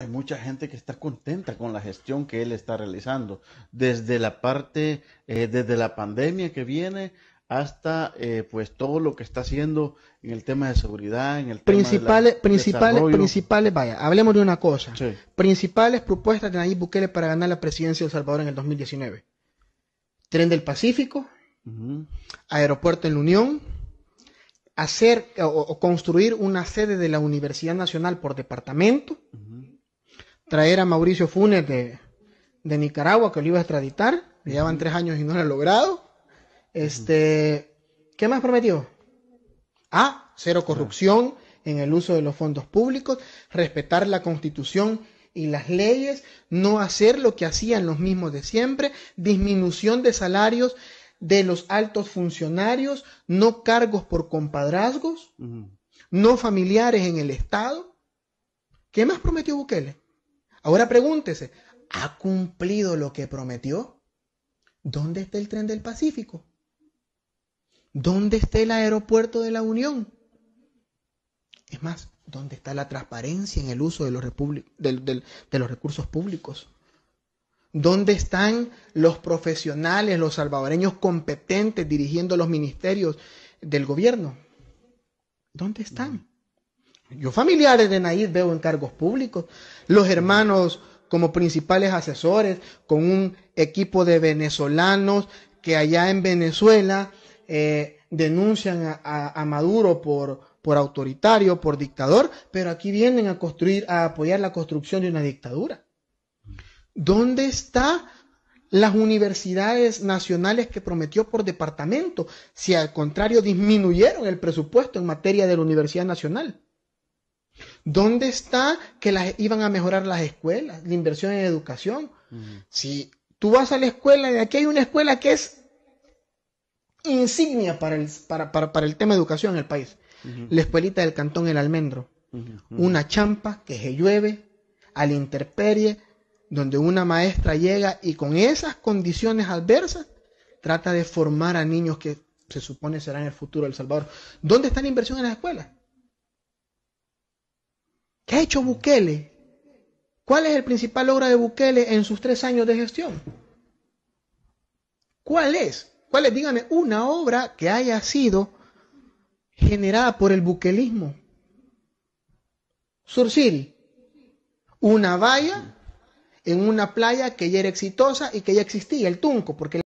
Hay mucha gente que está contenta con la gestión que él está realizando, desde la parte, eh, desde la pandemia que viene hasta eh, pues todo lo que está haciendo en el tema de seguridad, en el tema principales, de principales, principales, vaya, hablemos de una cosa. Principales propuestas de Nayib Bukele para ganar la presidencia de El Salvador en el 2019. Tren del Pacífico, aeropuerto en la Unión, hacer o, construir una sede de la Universidad Nacional por departamento traer a Mauricio Funes de, Nicaragua, que lo iba a extraditar. Llevaban tres años y no lo ha logrado. Este, ¿Qué más prometió? Ah, cero corrupción en el uso de los fondos públicos, respetar la constitución y las leyes, no hacer lo que hacían los mismos de siempre, disminución de salarios de los altos funcionarios, no cargos por compadrazgos, no familiares en el Estado. ¿Qué más prometió Bukele? Ahora pregúntese, ¿ha cumplido lo que prometió? ¿Dónde está el tren del Pacífico? ¿Dónde está el aeropuerto de la Unión? Es más, ¿dónde está la transparencia en el uso de los, los recursos públicos? ¿Dónde están los profesionales, los salvadoreños competentes dirigiendo los ministerios del gobierno? ¿Dónde están? Yo familiares de Naid veo en cargos públicos, los hermanos como principales asesores, con un equipo de venezolanos que allá en Venezuela eh, denuncian a, Maduro por, por autoritario, por dictador, pero aquí vienen a construir, a apoyar la construcción de una dictadura. ¿Dónde están las universidades nacionales que prometió por departamento? Si al contrario disminuyeron el presupuesto en materia de la Universidad Nacional. ¿Dónde está que las, iban a mejorar las escuelas, la inversión en educación? Si tú vas a la escuela y aquí hay una escuela que es insignia para el, tema de educación en el país, la escuelita del Cantón El Almendro, una champa que se llueve al interperie, donde una maestra llega y con esas condiciones adversas trata de formar a niños que se supone serán el futuro del Salvador. ¿Dónde está la inversión en las escuelas? ¿Qué ha hecho Bukele? ¿Cuál es el principal obra de Bukele en sus tres años de gestión? ¿Cuál es? ¿Cuál es? Díganme una obra que haya sido generada por el buquelismo. Surcil, Una valla en una playa que ya era exitosa y que ya existía, el Tunco, porque